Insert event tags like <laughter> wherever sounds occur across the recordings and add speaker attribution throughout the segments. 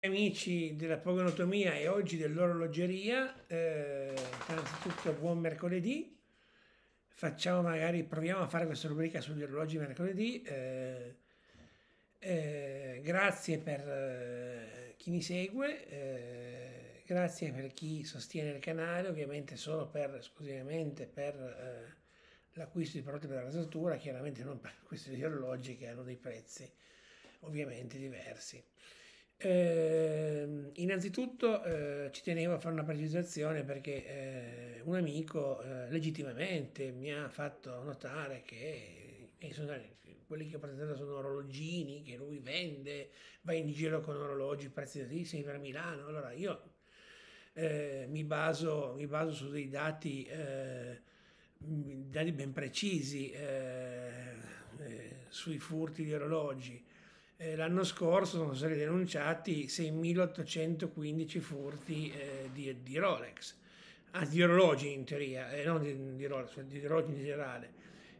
Speaker 1: amici della pogonotomia e oggi dell'orologeria, eh, buon mercoledì. Facciamo magari, proviamo a fare questa rubrica sugli orologi mercoledì. Eh, eh, grazie per eh, chi mi segue, eh, grazie per chi sostiene il canale, ovviamente solo per esclusivamente per eh, l'acquisto di prodotti per la rasatura, chiaramente non per <laughs> questi orologi che hanno dei prezzi ovviamente diversi. Eh, innanzitutto eh, ci tenevo a fare una precisazione perché eh, un amico eh, legittimamente mi ha fatto notare che sono, quelli che ho presentato sono orologini che lui vende, va in giro con orologi preziosissimi per Milano. Allora io eh, mi baso, mi, baso, su dei dati, eh, dati ben precisi sui furti di orologi eh, l'anno scorso sono stati denunciati 6.815 furti eh, di, di, Rolex, anzi ah, di orologi in teoria, eh, non di, di Rolex, cioè di orologi in generale,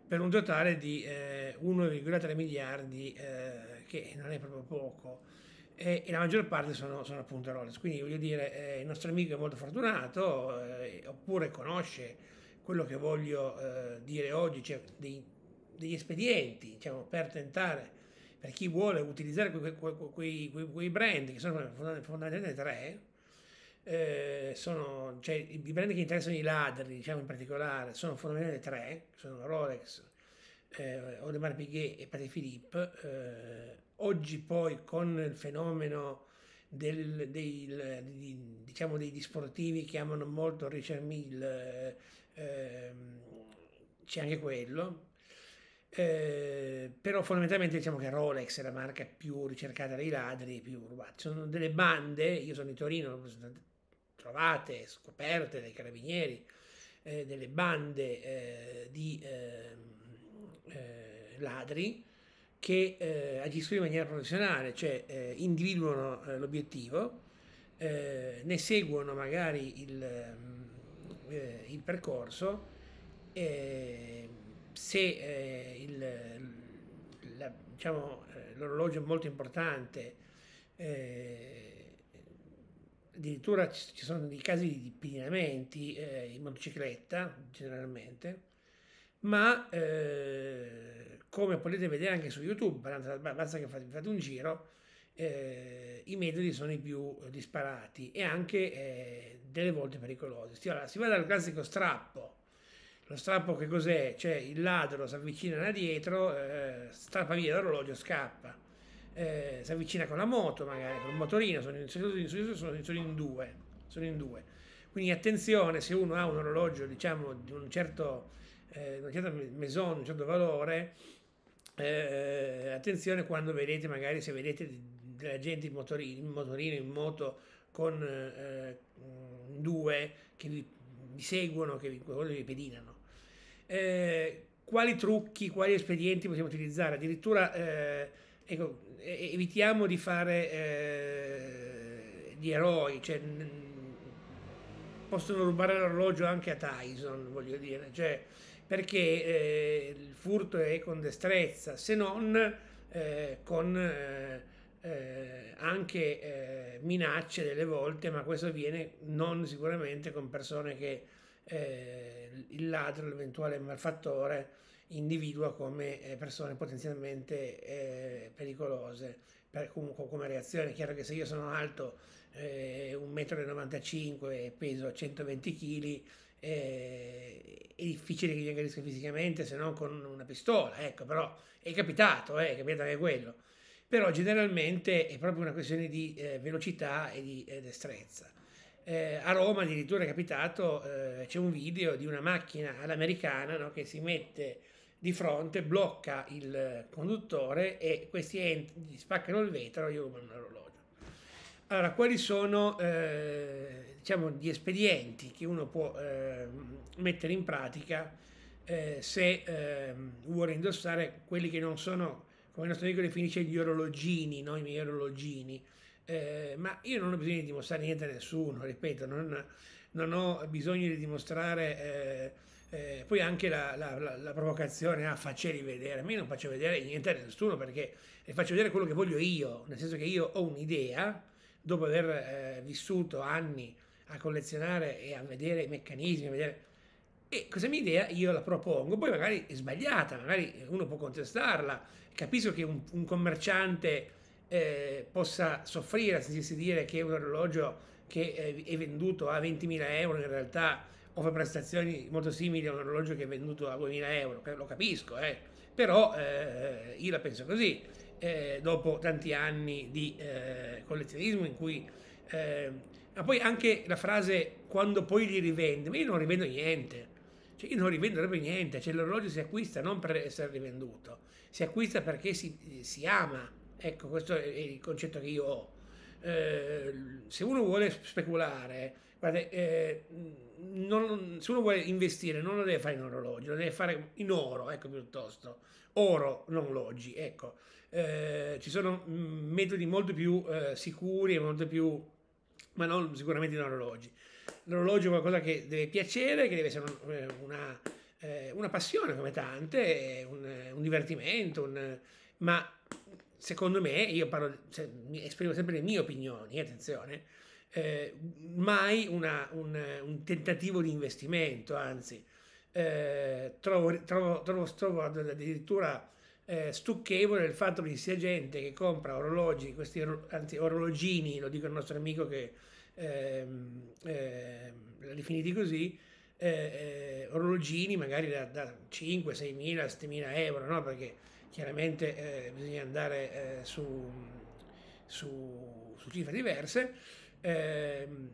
Speaker 1: per un totale di 1,3 eh, miliardi, eh, che non è proprio poco. E, eh, e la maggior parte sono, sono, appunto Rolex. Quindi voglio dire, il nostro amico è molto fortunato, oppure conosce quello che voglio dire oggi, cioè dei, degli espedienti diciamo, per tentare per chi vuole utilizzare quei, quei, quei, quei brand, che sono fondamentalmente tre, eh, sono, cioè, i brand che interessano i ladri, diciamo in particolare, sono fondamentalmente tre, sono Rolex, eh, Audemars Piguet e Patek Philippe. Eh, oggi poi con il fenomeno del, del, di, diciamo dei sportivi che amano molto Richard Mill, eh, ehm, c'è anche quello, eh, però fondamentalmente diciamo che Rolex è la marca più ricercata dai ladri, più rubata. sono delle bande, io sono di Torino, trovate, scoperte dai carabinieri, eh, delle bande eh, di ehm, eh, ladri che eh, agiscono in maniera professionale, cioè individuano l'obiettivo, ne seguono magari il, ehm, il percorso ehm, se eh, il, la, diciamo, eh, l'orologio è molto importante, eh, addirittura ci, sono dei casi di pigliamenti eh, in motocicletta generalmente, ma eh, come potete vedere anche su YouTube, basta che fate, un giro, eh, i metodi sono i più disparati e anche delle volte pericolosi. Allora, si va dal classico strappo lo strappo che cos'è? Cioè il ladro si avvicina da dietro, eh, strappa via l'orologio, scappa. Eh, si avvicina con la moto, magari con il motorino, sono in, sono, in, sono, in, sono in due. Sono in due. Quindi attenzione, se uno ha un orologio diciamo, di un certo, eh, una certa maison, un certo valore, eh, eh, attenzione quando vedete, magari se vedete della gente in motorino, in, motorino, in moto, con eh, eh due che vi, vi seguono, che vi, che vi pedinano eh, quali trucchi, quali espedienti possiamo utilizzare. Addirittura eh, ecco, evitiamo di fare eh, gli eroi, cioè, possono rubare l'orologio anche a Tyson, voglio dire, cioè, perché eh, il furto è con destrezza, se non eh, con... Eh, eh, anche eh, minacce delle volte, ma questo avviene non sicuramente con persone che eh, il ladro, l'eventuale malfattore, individua come eh, persone potenzialmente eh, pericolose per, comunque come reazione. È chiaro che se io sono alto eh, 1,95 m e peso 120 kg eh, è difficile che mi aggredisca fisicamente se non con una pistola, ecco, però è capitato, eh, è capitato anche quello. Però generalmente è proprio una questione di eh, velocità e di eh, destrezza. Eh, a Roma addirittura è capitato, eh, c'è un video di una macchina all'americana no, che si mette di fronte, blocca il conduttore e questi ent- spaccano il vetro e gli rubano l'orologio. Allora, quali sono eh, diciamo, gli espedienti che uno può ehm, mettere in pratica eh, se ehm, vuole indossare quelli che non sono, come il nostro amico definisce, gli orologini, no? i miei orologini? Eh, ma io non ho bisogno di dimostrare niente a nessuno, ripeto, non, non ho bisogno di dimostrare... Eh, eh, poi anche la, la, la, la provocazione a ah, facevi vedere, a me non faccio vedere niente a nessuno perché eh, faccio vedere quello che voglio io, nel senso che io ho un'idea, dopo aver eh, vissuto anni a collezionare e a vedere i meccanismi, a vedere e questa mia idea io la propongo, poi magari è sbagliata, magari uno può contestarla, capisco che un, un commerciante eh, possa soffrire a sentirsi dire che un orologio che è venduto a 20.000 euro in realtà offre prestazioni molto simili a un orologio che è venduto a 2.000 euro, lo capisco, eh. però eh, io la penso così, eh, dopo tanti anni di eh, collezionismo in cui... Eh, ma poi anche la frase quando poi li rivende, ma io non rivendo niente, cioè, io non rivendo proprio niente, cioè, l'orologio si acquista non per essere rivenduto, si acquista perché si, si ama, Ecco, questo è il concetto che io ho. Eh, se uno vuole speculare, guardate, eh, non, se uno vuole investire, non lo deve fare in orologio, lo deve fare in oro, ecco piuttosto, oro, non loggi, ecco. Eh, ci sono mm, metodi molto più eh, sicuri e molto più, ma non sicuramente in orologi. L'orologio è qualcosa che deve piacere, che deve essere un, eh, una, eh, una, passione come tante, un, un divertimento, un, ma secondo me, io parlo, cioè, esprimo sempre le mie opinioni, attenzione, eh, mai una, un, un, tentativo di investimento, anzi, eh, trovo, trovo, trovo, trovo, addirittura eh, stucchevole il fatto che ci sia gente che compra orologi, questi anzi, orologini, lo dico al nostro amico che ehm, ehm, l'ha definiti così, eh, eh, orologini magari da, da 5, 6 mila, 7 mila euro, no? Perché chiaramente eh, bisogna andare eh, su, su, su, cifre diverse, ehm,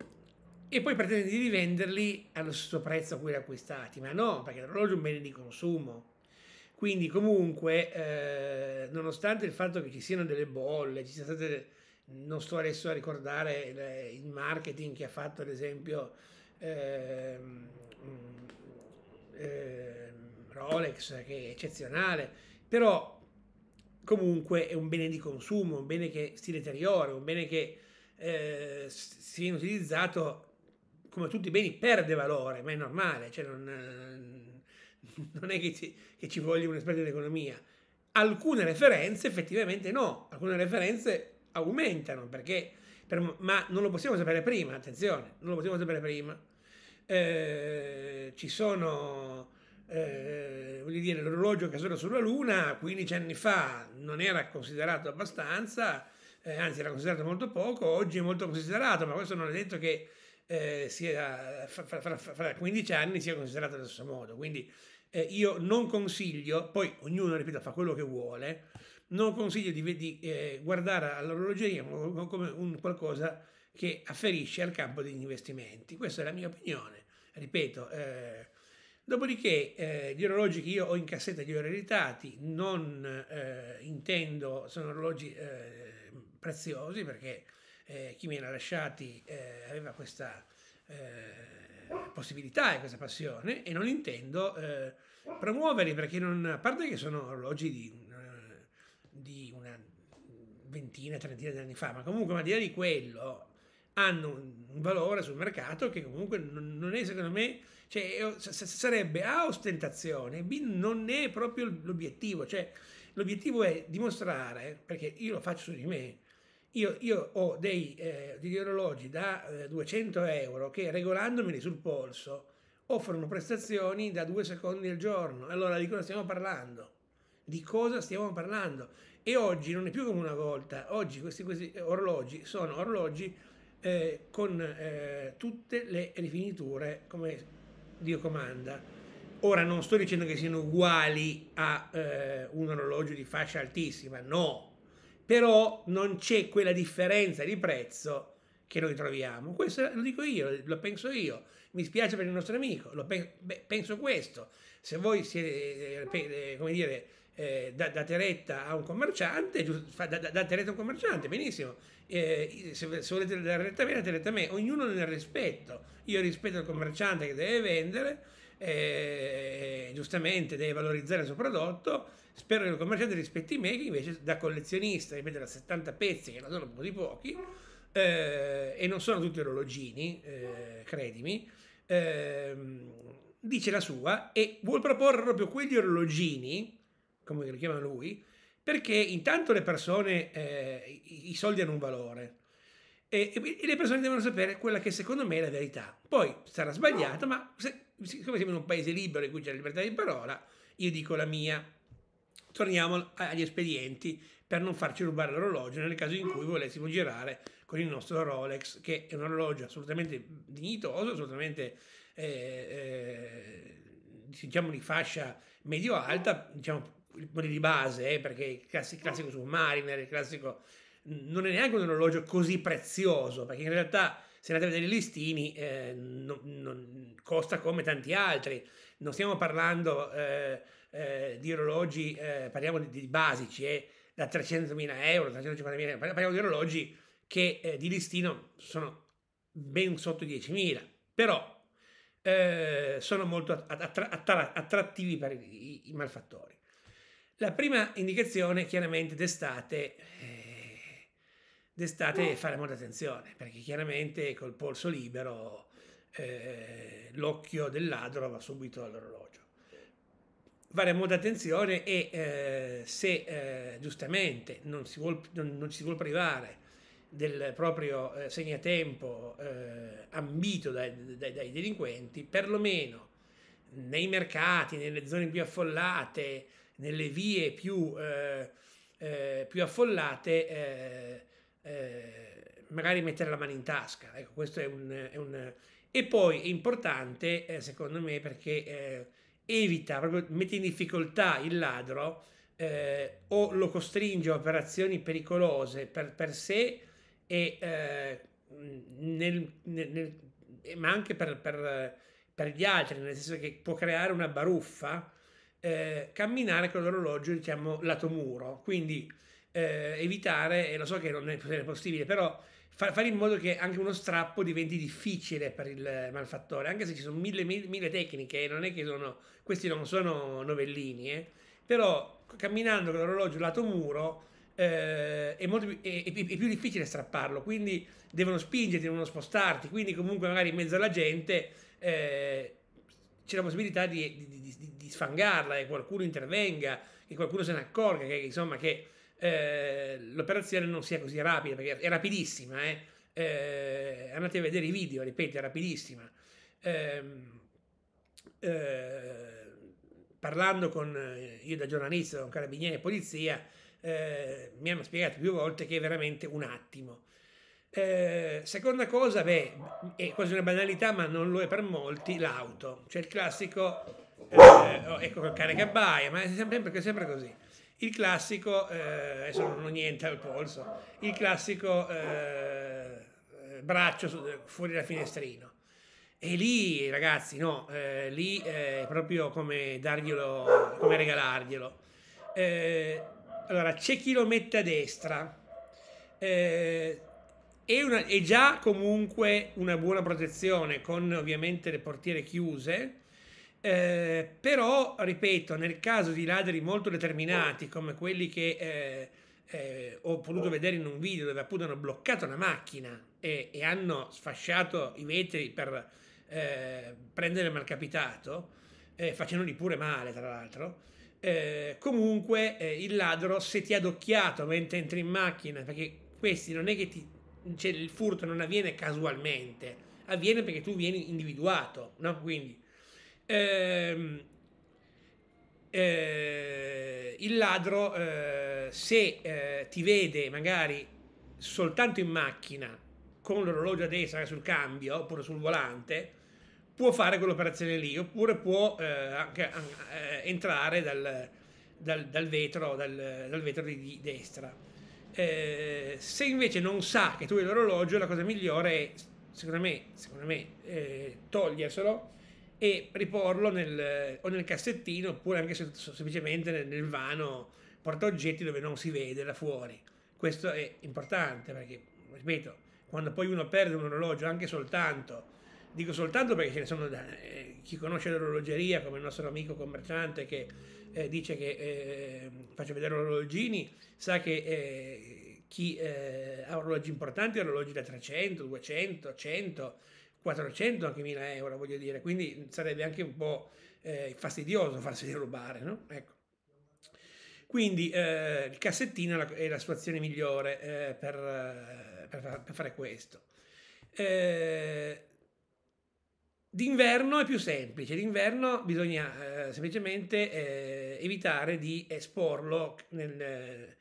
Speaker 1: e poi pretende di rivenderli allo stesso prezzo a cui li acquistati, ma no, perché l'orologio è un bene di consumo. Quindi comunque, eh, nonostante il fatto che ci siano delle bolle, ci siano state... non sto adesso a ricordare il marketing che ha fatto ad esempio ehm, mm, ehm, Rolex che è eccezionale però comunque è un bene di consumo, un bene che si deteriora, un bene che eh, se viene utilizzato come tutti i beni perde valore, ma è normale, cioè non, <laughs> non, è che ci, che ci voglia un esperto di economia. Alcune referenze effettivamente no, alcune referenze aumentano perché per, ma non lo possiamo sapere prima, attenzione, non lo possiamo sapere prima. Eh, ci sono eh, voglio dire, l'orologio che Casero sulla Luna 15 anni fa non era considerato abbastanza, eh, anzi era considerato molto poco, oggi è molto considerato, ma questo non è detto che eh, sia, fra, fra, fra, 15 anni sia considerato allo stesso modo. Quindi eh, io non consiglio, poi ognuno, ripeto, fa quello che vuole, non consiglio di, di eh, guardare all'orologeria come un qualcosa che afferisce al campo degli investimenti. Questa è la mia opinione. Ripeto, eh, Dopodiché eh, gli orologi che io ho in cassetta li ho ereditati, non eh, intendo, sono orologi eh, preziosi perché eh, chi mi li ha lasciati eh, aveva questa eh, possibilità e questa passione e non intendo promuoverli perché non, a parte che sono orologi di, di una ventina, trentina di anni fa, ma comunque ma al di là di quello hanno un valore sul mercato che comunque non è secondo me, cioè, sarebbe A ostentazione, B non è proprio l'obiettivo, cioè l'obiettivo è dimostrare, perché io lo faccio su di me, io, io ho dei, eh, degli orologi da eh, 200 euro che regolandomeli sul polso offrono prestazioni da due secondi al giorno, allora di cosa stiamo parlando? Di cosa stiamo parlando? E oggi non è più come una volta, oggi questi, questi orologi sono orologi eh, con eh, tutte le rifiniture come Dio comanda. Ora non sto dicendo che siano uguali a eh, un orologio di fascia altissima, no, però non c'è quella differenza di prezzo che noi troviamo. Questo lo dico io, lo penso io. Mi spiace per il nostro amico, penso, beh, penso questo. Se voi siete, eh, eh, come dire, eh, date retta a un commerciante, giusto, da, date retta a un commerciante, benissimo eh, se, se, volete della retta me, la tenete a me, ognuno nel rispetto. Io rispetto il commerciante che deve vendere, eh, giustamente deve valorizzare il suo prodotto, spero che il commerciante rispetti me che invece da collezionista, ripeto, da 70 pezzi che non sono di pochi, eh, e non sono tutti orologini, eh, credimi, ehm, dice la sua e vuol proporre proprio quegli orologini, come li chiama lui, perché intanto le persone, eh, i soldi hanno un valore e, e, le persone devono sapere quella che secondo me è la verità. Poi sarà sbagliata, ma se, siccome siamo in un paese libero in cui c'è la libertà di parola, io dico la mia. Torniamo agli espedienti per non farci rubare l'orologio nel caso in cui volessimo girare con il nostro Rolex, che è un orologio assolutamente dignitoso, assolutamente eh, eh, diciamo di fascia medio-alta, diciamo quelli di base, eh, perché il classico, classico Submariner, il classico... Non è neanche un orologio così prezioso, perché in realtà se andate a vedere i listini eh, non, non costa come tanti altri non stiamo parlando eh, eh, di orologi eh, parliamo di, di basici eh, da 300.000 euro 350.000 euro parliamo di orologi che eh, di listino sono ben sotto i 10.000 però sono molto attrattivi per i, i malfattori la prima indicazione, chiaramente, d'estate, eh, d'estate mm. fare molta attenzione, perché chiaramente col polso libero eh, l'occhio del ladro va subito all'orologio. Fare molta attenzione e eh, se eh, giustamente non, si vuol, non, non ci si vuole privare del proprio eh, segnatempo eh, ambito dai, dai, dai delinquenti, perlomeno nei mercati, nelle zone più affollate, nelle vie più, eh, eh, più affollate, eh, eh, magari mettere la mano in tasca. Ecco, questo è un... È un... e poi è importante, eh, secondo me, perché evita, proprio mette in difficoltà il ladro eh, o lo costringe a operazioni pericolose per, per sé, e, eh, nel, nel, nel, ma anche per, per, per, gli altri, nel senso che può creare una baruffa eh, camminare con l'orologio, diciamo, lato muro, quindi eh, evitare, e lo so che non è possibile, però fa, fare in modo che anche uno strappo diventi difficile per il malfattore, anche se ci sono mille, mille, mille tecniche, eh, non è che sono, questi non sono novellini, eh, però camminando con l'orologio lato muro eh, è, molto, è, è, è, più difficile strapparlo, quindi devono spingerti, devono spostarti, quindi comunque magari in mezzo alla gente... Eh, c'è la possibilità di, di, di, di, sfangarla, che qualcuno intervenga, che qualcuno se ne accorga, che insomma che eh, l'operazione non sia così rapida, perché è rapidissima, eh? Eh, andate a vedere i video, ripeto, è rapidissima. Ehm, eh, parlando con, eh, io da giornalista, con carabinieri e polizia, eh, mi hanno spiegato più volte che è veramente un attimo. Eh, seconda cosa, beh, è quasi una banalità, ma non lo è per molti, l'auto. Cioè il classico, eh, oh, ecco col baia, ma è sempre, perché è sempre così. Il classico, eh, adesso non ho niente al polso, il classico eh, braccio su, fuori dal finestrino. E lì, ragazzi, no, eh, lì è proprio come darglielo, come regalarglielo. Eh, allora, c'è chi lo mette a destra, eh, è, una, è, già comunque una buona protezione con ovviamente le portiere chiuse. Eh, però, ripeto, nel caso di ladri molto determinati, come quelli che eh, eh, ho potuto vedere in un video dove appunto hanno bloccato la macchina e, e hanno sfasciato i vetri per eh, prendere il malcapitato, eh, facendoli pure male tra l'altro, eh, comunque il ladro se ti ha adocchiato mentre entri in macchina, perché questi non è che ti cioè, il furto non avviene casualmente, avviene perché tu vieni individuato, no? Quindi ehm, eh, il ladro eh, se eh, ti vede magari soltanto in macchina con l'orologio a destra sul cambio oppure sul volante, può fare quell'operazione lì, oppure può eh, anche, eh, entrare dal, dal, dal, vetro, dal, vetro, di, destra. Eh, se invece non sa che tu hai l'orologio, la cosa migliore è, secondo me, secondo me eh, toglierselo e riporlo nel, o nel cassettino oppure anche se, semplicemente nel, nel vano portaoggetti dove non si vede da fuori. Questo è importante perché, ripeto, quando poi uno perde un orologio anche soltanto Dico soltanto perché ce ne sono da, eh, chi conosce l'orologeria, come il nostro amico commerciante che eh, dice che eh, faccio vedere orologini, sa che eh, chi eh, ha orologi importanti, orologi da 300, 200, 100, 400 anche 1000 euro, voglio dire, quindi sarebbe anche un po' eh, fastidioso farsi derubare, no? Ecco. Quindi eh, il cassettino è la situazione migliore eh, per, per, per, fare questo. Eh, D'inverno è più semplice, d'inverno bisogna eh, semplicemente eh, evitare di esporlo nel, eh,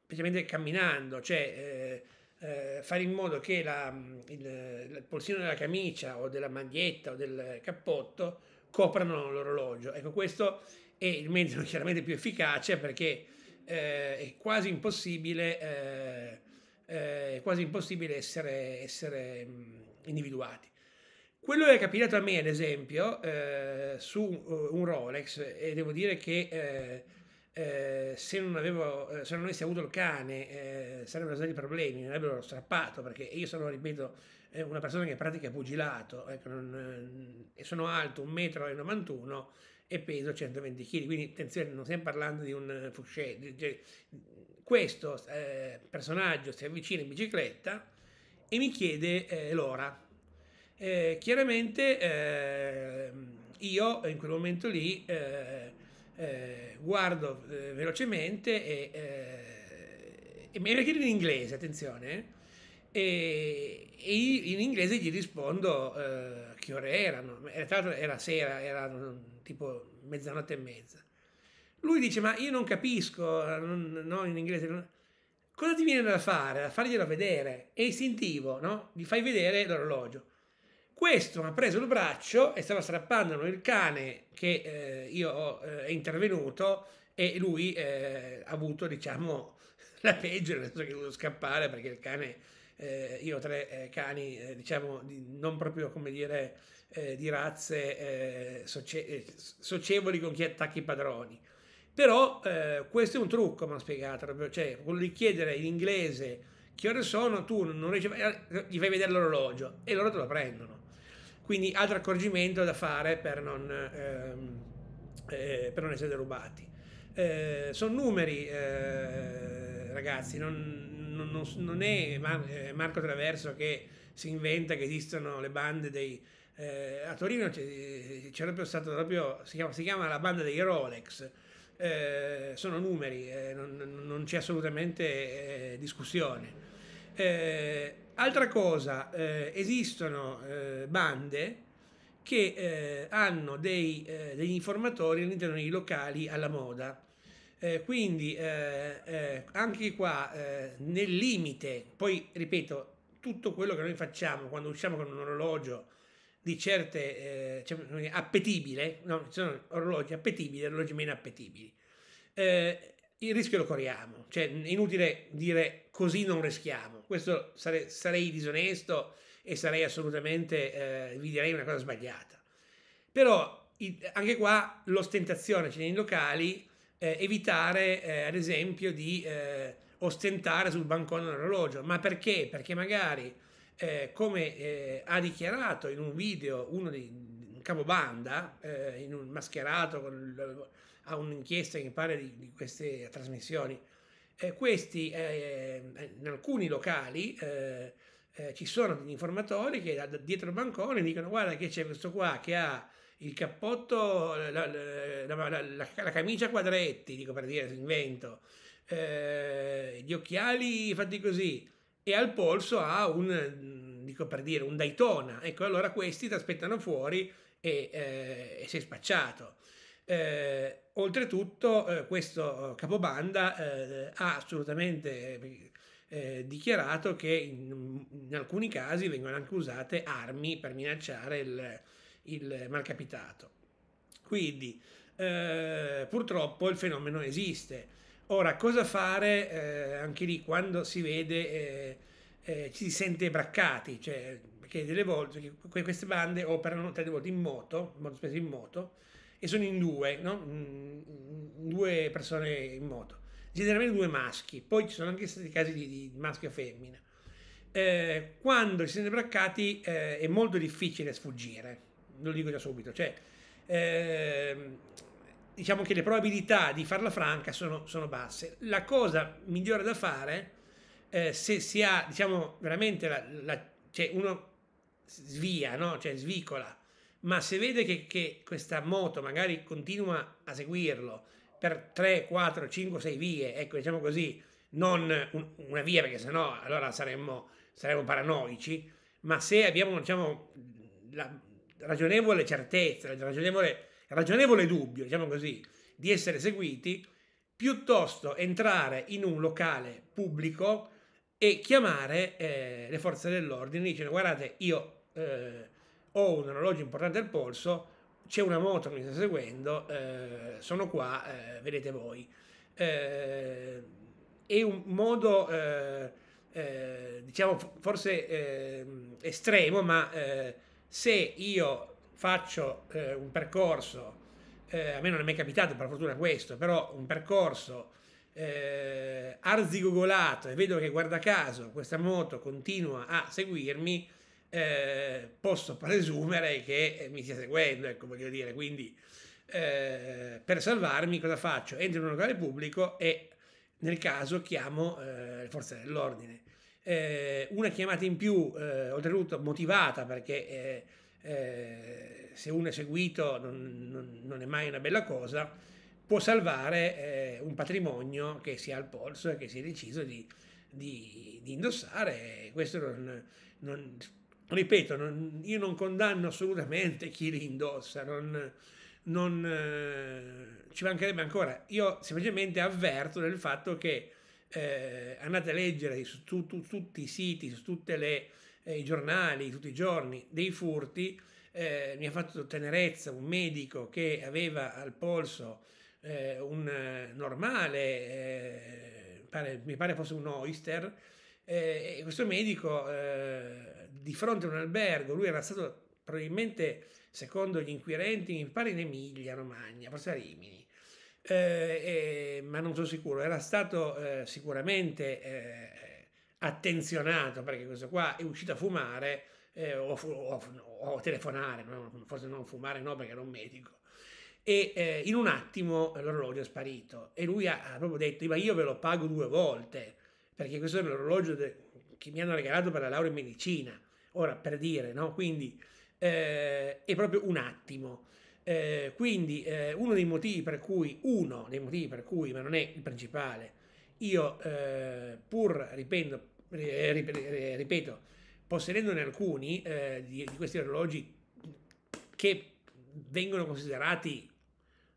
Speaker 1: semplicemente camminando, cioè eh, eh, fare in modo che la, il, il, polsino della camicia o della maglietta o del cappotto coprano l'orologio. Ecco, questo è il mezzo <laughs> chiaramente più efficace perché eh, è quasi impossibile, è quasi impossibile essere, essere mm, individuati. Quello che è capitato a me, ad esempio, eh, su eh, un Rolex, e devo dire che eh, eh, se, non avevo, eh, se non avessi avuto il cane eh, sarebbero stati problemi, mi avrebbero strappato, perché io sono, ripeto, una persona che pratica pugilato, ecco, non, sono alto 1,91 m e peso 120 kg, quindi attenzione, non stiamo parlando di un fouché. Cioè, questo personaggio si avvicina in bicicletta e mi chiede l'ora eh, chiaramente eh, io in quel momento lì eh, eh, guardo eh, velocemente e, eh, e mi chiede in inglese, attenzione, e, e in inglese gli rispondo che ore erano, tra l'altro era sera, era tipo mezzanotte e mezza. Lui dice: Ma io non capisco, non, no, in inglese. Non... Cosa ti viene da fare? Da farglielo vedere? E istintivo, no? Gli fai vedere l'orologio. Questo mi ha preso il braccio e stava strappandolo il cane che eh, io ho, eh, è intervenuto e lui eh, ha avuto, diciamo, <laughs> la peggio, nel senso che è dovuto scappare perché il cane, eh, io ho tre eh, cani, eh, diciamo, non proprio, come dire, di razze socie- socievoli con chi attacchi i padroni. Però questo è un trucco, mi ha spiegato, cioè, volevi chiedere in inglese che ore sono, tu non riesci, a... gli fai vedere l'orologio e loro te lo prendono. Quindi altro accorgimento da fare per non, ehm, eh, per non essere derubati. Eh, sono numeri, eh, ragazzi, non, non, non è Mar- eh, Marco Traverso che si inventa che esistono le bande dei... Eh, a Torino eh, c'è, proprio stato proprio, si chiama, si chiama la banda dei Rolex, eh, sono numeri, eh, non, non, c'è assolutamente eh, discussione. Altra cosa, eh, esistono eh, bande che eh, hanno dei, eh, degli informatori all'interno dei locali alla moda. Eh, quindi eh, anche qua nel limite, poi ripeto, tutto quello che noi facciamo quando usciamo con un orologio di certe cioè, appetibile, no, sono orologi appetibili, orologi meno appetibili. Eh, il rischio lo corriamo. Cioè, è inutile dire così non rischiamo. Questo sare, sarei disonesto e sarei assolutamente, eh, vi direi una cosa sbagliata. Però il, anche qua l'ostentazione cioè nei locali, eh, evitare eh, ad esempio di eh, ostentare sul bancone un orologio. Ma perché? Perché magari, eh, come eh, ha dichiarato in un video uno di un capobanda, in un mascherato con il a un'inchiesta che parla di, di queste trasmissioni. Eh, questi, eh, eh in alcuni locali, eh, eh, ci sono degli informatori che da, da dietro il bancone dicono guarda che c'è questo qua che ha il cappotto, la, la, la, la camicia a quadretti, dico per dire, invento, eh, gli occhiali fatti così, e al polso ha un, dico per dire, un Daytona. Ecco, allora questi ti aspettano fuori e, e sei spacciato. Eh, oltretutto eh, questo eh, capobanda eh, ha assolutamente eh, eh, dichiarato che in, in, alcuni casi vengono anche usate armi per minacciare il, il malcapitato. Quindi purtroppo il fenomeno esiste. Ora, cosa fare anche lì quando si vede, ci si sente braccati, cioè, perché delle volte queste bande operano tante volte in moto, molto spesso in moto, e sono in due, no? Mm, mm, due persone in moto, generalmente due maschi, poi ci sono anche stati casi di, di maschio e femmina. Eh, quando si sono braccati eh, è molto difficile sfuggire, lo dico già subito, cioè, eh, diciamo che le probabilità di farla franca sono, sono basse. La cosa migliore da fare eh, se si ha, diciamo, veramente la, la, cioè uno svia, no? cioè svicola ma se vede che, che questa moto magari continua a seguirlo per 3, 4, 5, 6 vie, ecco diciamo così, non un, una via perché sennò allora saremmo, saremmo paranoici, ma se abbiamo diciamo, la ragionevole certezza, il ragionevole, ragionevole dubbio, diciamo così, di essere seguiti, piuttosto entrare in un locale pubblico e chiamare eh, le forze dell'ordine dicendo guardate io eh, ho un orologio importante al polso, c'è una moto che mi sta seguendo, eh, sono qua, eh, vedete voi. Eh, è un modo, eh, eh, diciamo, forse ehm, estremo, ma eh, se io faccio un percorso, a me non è mai capitato per fortuna questo, però un percorso arzigogolato e vedo che guarda caso questa moto continua a seguirmi, eh, posso presumere che eh, mi stia seguendo, ecco voglio dire, quindi eh, per salvarmi cosa faccio? Entro in un locale pubblico e nel caso chiamo eh, le forze dell'ordine. Eh, una chiamata in più, eh, oltretutto motivata perché se uno è seguito non, non, non, è mai una bella cosa, può salvare un patrimonio che si ha al polso e che si è deciso di, di, di indossare. Questo non, non ripeto, non, io non condanno assolutamente chi li indossa, non, non eh, ci mancherebbe ancora. Io semplicemente avverto del fatto che eh, andate a leggere su tu, tu, tutti i siti, su tutti eh, i giornali, tutti i giorni, dei furti. Eh, mi ha fatto tenerezza un medico che aveva al polso eh, un eh, normale, pare, mi pare fosse un oyster, eh, questo medico, eh, di fronte a un albergo, lui era stato probabilmente, secondo gli inquirenti, mi pare in Emilia Romagna, forse a Rimini, eh, ma non sono sicuro, era stato eh, sicuramente eh, attenzionato perché questo qua è uscito a fumare eh, o, fu- o, o, telefonare, no? forse non fumare no perché era un medico e eh, in un attimo l'orologio è sparito e lui ha, ha proprio detto ma io ve lo pago due volte perché questo è l'orologio che mi hanno regalato per la laurea in medicina, ora per dire, no? Quindi eh, è proprio un attimo. Eh, quindi eh, uno dei motivi per cui, uno dei motivi per cui, ma non è il principale, io eh, pur ripendo, eh, eh, ripeto, possedendone alcuni di, di, questi orologi che vengono considerati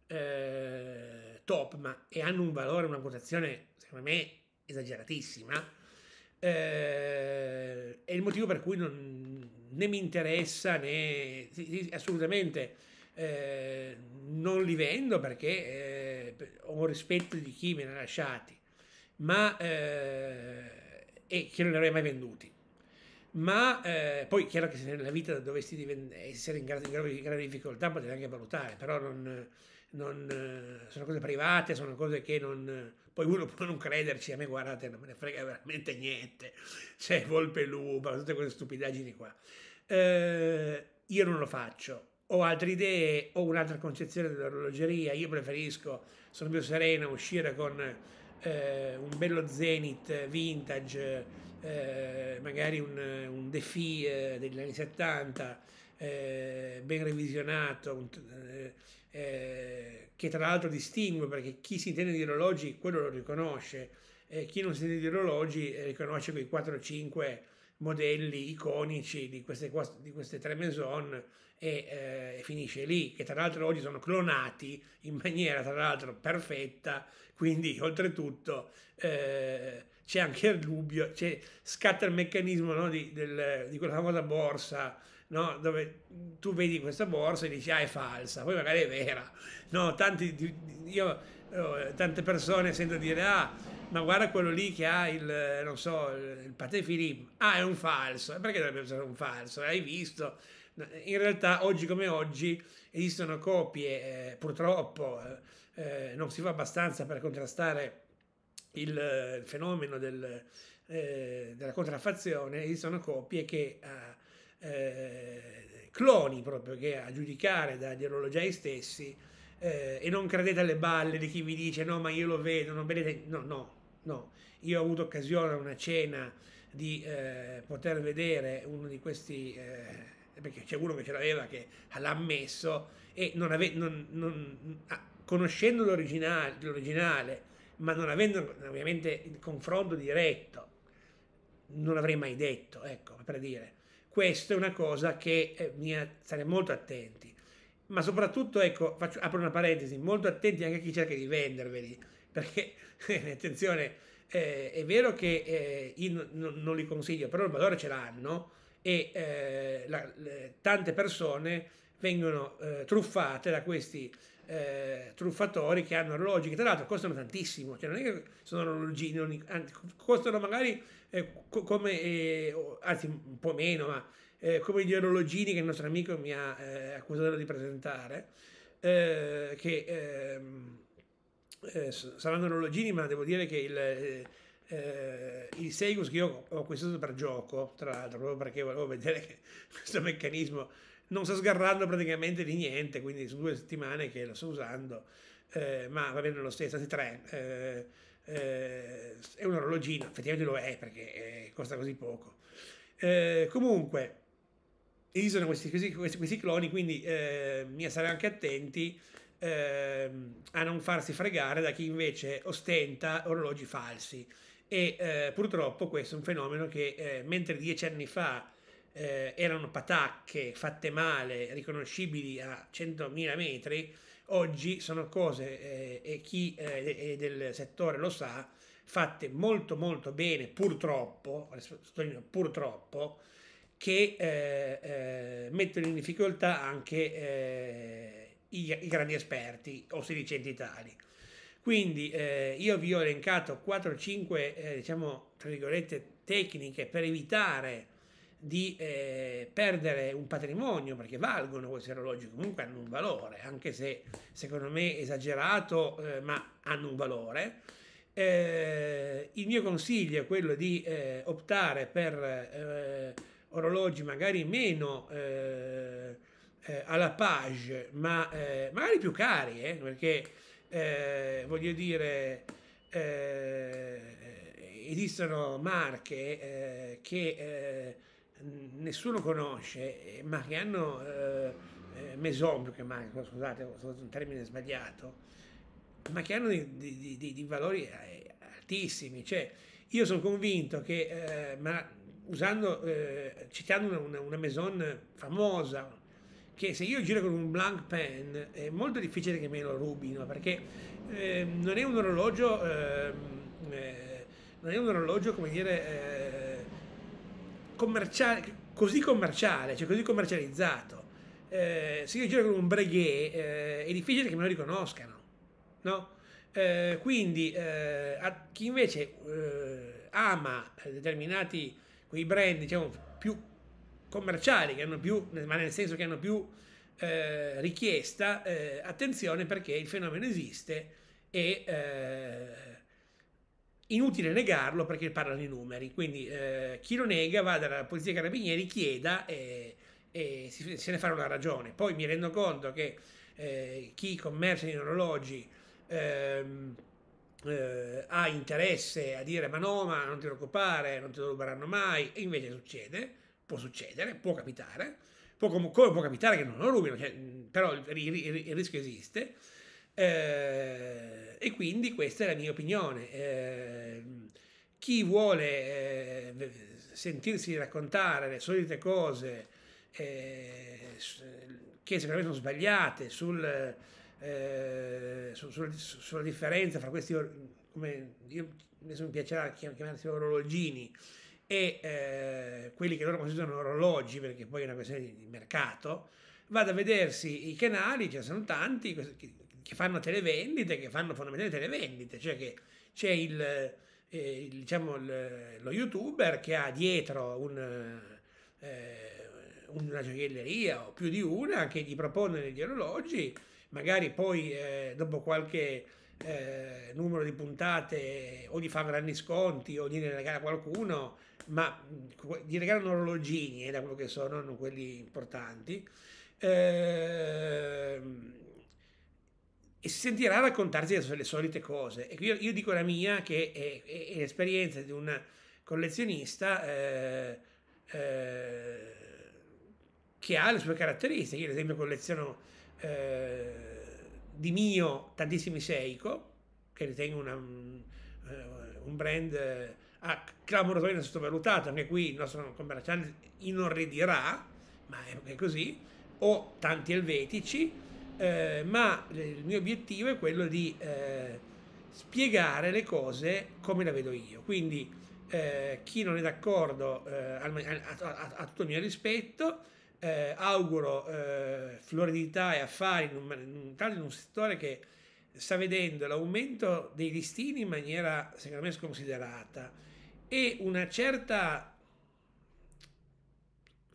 Speaker 1: top, ma e hanno un valore, una quotazione, secondo me, esageratissima, eh, è il motivo per cui non, né mi interessa né sì, sì, assolutamente eh, non li vendo perché eh, ho rispetto di chi me ne ha lasciati, ma eh, e che non li avrei mai venduti ma eh, poi chiaro che se nella vita dovessi essere in grave, in grave difficoltà potete anche valutare, però non, non, sono cose private, sono cose che non... Poi uno può non crederci, a me guardate, non me ne frega veramente niente, c'è volpe lupa, tutte queste stupidaggini qua. Eh, io non lo faccio, ho altre idee, ho un'altra concezione dell'orologeria, io preferisco, sono più serena, uscire con eh, un bello Zenith vintage, eh, magari un, un Defi eh, degli anni 70, eh, ben revisionato, eh, eh, che tra l'altro distingue perché chi si intende di orologi quello lo riconosce, e chi non si intende di orologi eh, riconosce quei 4-5 modelli iconici di queste, di queste tre maison e, eh, finisce lì, che tra l'altro oggi sono clonati in maniera tra l'altro perfetta, quindi oltretutto eh, c'è anche il dubbio, scatta il meccanismo no, di, del, di, quella famosa borsa no? dove tu vedi questa borsa e dici ah è falsa, poi magari è vera. No, tanti, io, oh, tante persone sento dire ah ma guarda quello lì che ha il, non so, il Pate Philippe, ah è un falso, perché dovrebbe essere un falso? Hai visto? In realtà oggi come oggi esistono copie, eh, purtroppo eh, eh non si fa abbastanza per contrastare il fenomeno del, eh, della contraffazione, esistono copie che eh, eh, cloni proprio che a giudicare dagli orologiai stessi eh, e non credete alle balle di chi vi dice no ma io lo vedo, non vedete, no no no, io ho avuto occasione a una cena di eh, poter vedere uno di questi eh, perché c'è uno che ce l'aveva che l'ha messo e non ave- non, non, ah, conoscendo l'originale, l'originale, ma non avendo ovviamente il confronto diretto, non l'avrei mai detto, ecco, per dire. Questa è una cosa che eh, bisogna stare molto attenti. Ma soprattutto, ecco, faccio, apro una parentesi, molto attenti anche a chi cerca di venderveli, <laughs> perché, eh, attenzione, eh, è vero che eh, io non, non li consiglio, però il valore ce l'hanno e eh, la, le, tante persone vengono eh, truffate da questi eh, truffatori che hanno orologi che tra l'altro costano tantissimo, cioè non è che sono orologini, costano magari eh, come, eh, anzi un po' meno, ma eh, come gli orologini che il nostro amico mi ha eh, accusato di presentare, eh, che ehm, eh, saranno orologini, ma devo dire che il... Eh, il Segus che io ho acquistato per gioco, tra l'altro, proprio perché volevo vedere che <laughs> questo meccanismo non sta sgarrando praticamente di niente, quindi sono due settimane che lo sto usando, eh, ma va bene lo stesso, anzi tre. Eh, eh, è un orologino, effettivamente lo è perché eh, costa così poco. Eh, comunque, esistono questi, questi, questi cloni, quindi bisogna eh, stare anche attenti ehm, a non farsi fregare da chi invece ostenta orologi falsi. E eh, purtroppo questo è un fenomeno che eh, mentre dieci anni fa erano patacche fatte male, riconoscibili a 100.000 metri, oggi sono cose, eh, e chi eh, è del settore lo sa, fatte molto molto bene, purtroppo, purtroppo, che eh, eh, mettono in difficoltà anche eh, i, i, grandi esperti o sedicenti tali. Quindi eh, io vi ho elencato 4-5, diciamo, tra virgolette, tecniche per evitare di eh, perdere un patrimonio, perché valgono questi orologi, comunque hanno un valore, anche se secondo me esagerato, eh, ma hanno un valore. Eh, il mio consiglio è quello di eh, optare per eh, orologi magari meno eh, alla page, ma magari più cari, perché voglio dire esistono marche eh, che eh, nessuno conosce, eh, ma che hanno eh, eh mesombro, che manco, scusate, ho usato un termine sbagliato, ma che hanno di, di, di, valori eh, altissimi. Cioè, io sono convinto che, eh, ma usando, eh, citando una, una, una maison famosa, che se io giro con un blank pen è molto difficile che me lo rubino, perché eh, non è un orologio, ehm, non è un orologio, come dire commerciale, così commerciale, cioè così commercializzato. Eh, se io giro con un Breguet eh, è difficile che me lo riconoscano, no? Eh, quindi eh, a chi invece eh, ama eh, determinati quei brand diciamo più commerciali, che hanno più, ma nel senso che hanno più richiesta, attenzione perché il fenomeno esiste e Inutile negarlo perché parlano i numeri, quindi eh, chi lo nega vada alla Polizia Carabinieri, chieda e, e si, se ne farà una ragione. Poi mi rendo conto che eh, chi commercia in orologi ehm, eh, ha interesse a dire ma no, ma non ti preoccupare, non te lo ruberanno mai, e invece succede, può succedere, può capitare, può, come può capitare che non lo rubino, cioè, però il, il, il rischio esiste. Eh, e quindi questa è la mia opinione. Eh, chi vuole eh, sentirsi raccontare le solite cose eh, che secondo me sono sbagliate sul, eh, su, su, sulla differenza fra questi, come io, adesso mi piacerà chiamarsi orologini, e eh, quelli che loro considerano orologi, perché poi è una questione di mercato, vada a vedersi i canali, ce ne sono tanti, che fanno televendite, che fanno fondamentalmente televendite, cioè che c'è il, eh, il, diciamo il, lo youtuber che ha dietro un, eh, una gioielleria o più di una che gli propone degli orologi, magari poi eh, dopo qualche eh, numero di puntate o gli fa grandi sconti o gliene regala qualcuno, ma gli regalano orologini, eh, da quello che sono, non quelli importanti. Eh, e si sentirà raccontarsi le, solite cose. E io, io, dico la mia, che è, è, è l'esperienza di un collezionista eh, eh, che ha le sue caratteristiche. Io, ad esempio, colleziono eh, di mio tantissimi Seiko, che ritengo una, un, eh, brand eh, ah, clamorosamente sottovalutato. Anche qui il nostro commerciante inorridirà, ma è così. Ho tanti elvetici eh, ma il mio obiettivo è quello di eh, spiegare le cose come la vedo io. Quindi eh, chi non è d'accordo eh, a tutto il mio rispetto, eh, auguro floridità e affari in un, in, un, in un settore che sta vedendo l'aumento dei listini in maniera secondo me sconsiderata e una certa,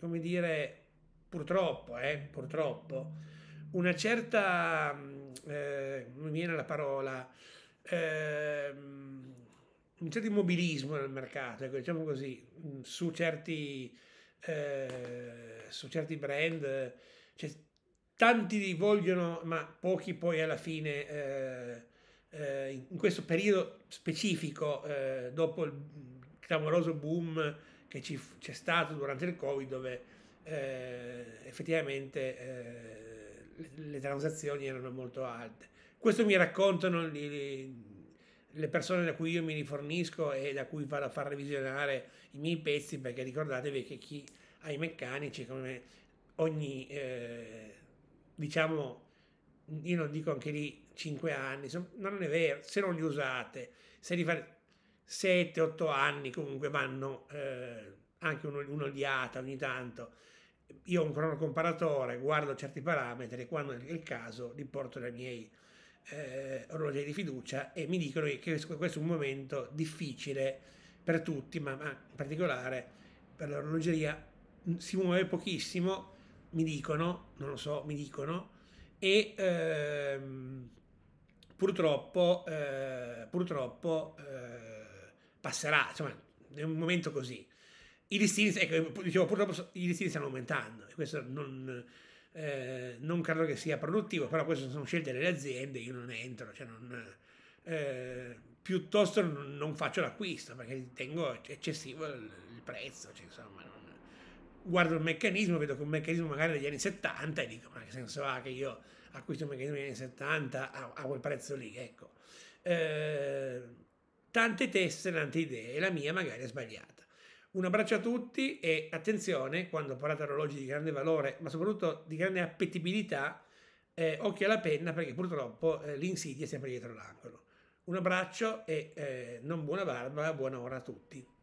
Speaker 1: come dire, purtroppo, eh, purtroppo, una certa, mm, eh, non mi viene la parola, eh, un certo immobilismo nel mercato, ecco, diciamo così, mm, su certi, eh, su certi brand. Cioè, tanti li vogliono, ma pochi poi alla fine, eh, eh, in questo periodo specifico, eh, dopo il clamoroso boom che ci, c'è stato durante il Covid, dove eh, effettivamente eh, le transazioni erano molto alte. Questo mi raccontano le persone da cui io mi rifornisco e da cui vado a far revisionare i miei pezzi, perché ricordatevi che chi ha i meccanici, come ogni, eh, diciamo, io non dico anche lì 5 anni, insomma, non è vero, se non li usate, se li fate 7-8 anni comunque vanno eh, anche un'oliata ogni tanto io ho un cronocomparatore, guardo certi parametri, e quando è il caso li porto dai miei eh, orologi di fiducia e mi dicono che questo è un momento difficile per tutti, ma, ma in particolare per l'orologeria mm, si muove pochissimo, mi dicono, non lo so, mi dicono, e ehm, purtroppo, eh, purtroppo eh, passerà, insomma, è un momento così i listini, ecco, dicevo, purtroppo i listini stanno aumentando e questo non, eh, non, credo che sia produttivo, però queste sono scelte delle aziende, io non entro, cioè non, eh, piuttosto non faccio l'acquisto perché ritengo eccessivo il, il prezzo, cioè, insomma, non, guardo il meccanismo, vedo che un meccanismo magari degli anni 70 e dico ma che senso ha che io acquisto un meccanismo degli anni 70 a, a quel prezzo lì, ecco. Eh, tante teste, tante idee, la mia magari è sbagliata. Un abbraccio a tutti e attenzione quando parlate orologi di grande valore, ma soprattutto di grande appetibilità, eh, occhio alla penna perché purtroppo eh, l'insidia è sempre dietro l'angolo. Un abbraccio e eh, non buona barba, buona ora a tutti.